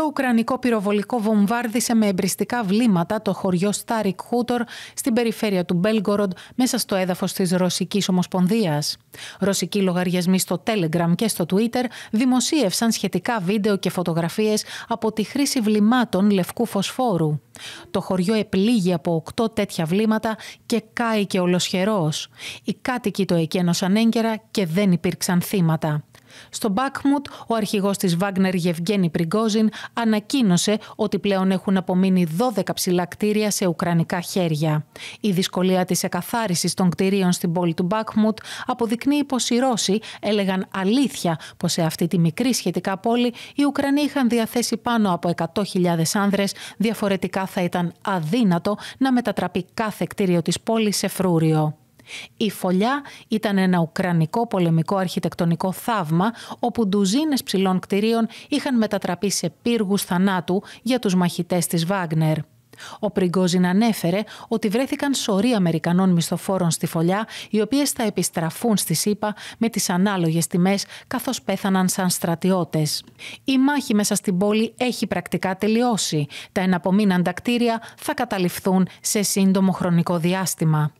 το Ουκρανικό πυροβολικό βομβάρδισε με εμπριστικά βλήματα το χωριό Στάρικ Χούτορ στην περιφέρεια του Μπέλγκοροντ μέσα στο έδαφος της Ρωσικής Ομοσπονδίας. Ρωσικοί λογαριασμοί στο Telegram και στο Twitter δημοσίευσαν σχετικά βίντεο και φωτογραφίες από τη χρήση βλημάτων λευκού φωσφόρου. Το χωριό επλήγει από οκτώ τέτοια βλήματα και κάηκε ολοσχερός. Οι κάτοικοι το εκένωσαν έγκαιρα και δεν υπήρξαν θύματα. Στο Μπάκμουτ, ο αρχηγός της Βάγνερ Γευγένη Πριγκόζιν ανακοίνωσε ότι πλέον έχουν απομείνει 12 ψηλά κτίρια σε ουκρανικά χέρια. Η δυσκολία της εκαθάρισης των κτιρίων στην πόλη του Μπάκμουτ αποδεικνύει πως οι Ρώσοι έλεγαν αλήθεια πως σε αυτή τη μικρή σχετικά πόλη οι Ουκρανοί είχαν διαθέσει πάνω από 100.000 άνδρες, διαφορετικά θα ήταν αδύνατο να μετατραπεί κάθε κτίριο της πόλης σε φρούριο. Η φωλιά ήταν ένα ουκρανικό πολεμικό αρχιτεκτονικό θαύμα όπου ντουζίνες ψηλών κτηρίων είχαν μετατραπεί σε πύργους θανάτου για τους μαχητές της Βάγνερ. Ο Πριγκόζιν ανέφερε ότι βρέθηκαν σωροί Αμερικανών μισθοφόρων στη φωλιά, οι οποίες θα επιστραφούν στη ΣΥΠΑ με τις ανάλογες τιμές, καθώς πέθαναν σαν στρατιώτες. Η μάχη μέσα στην πόλη έχει πρακτικά τελειώσει. Τα εναπομείναντα κτίρια θα καταληφθούν σε σύντομο χρονικό διάστημα.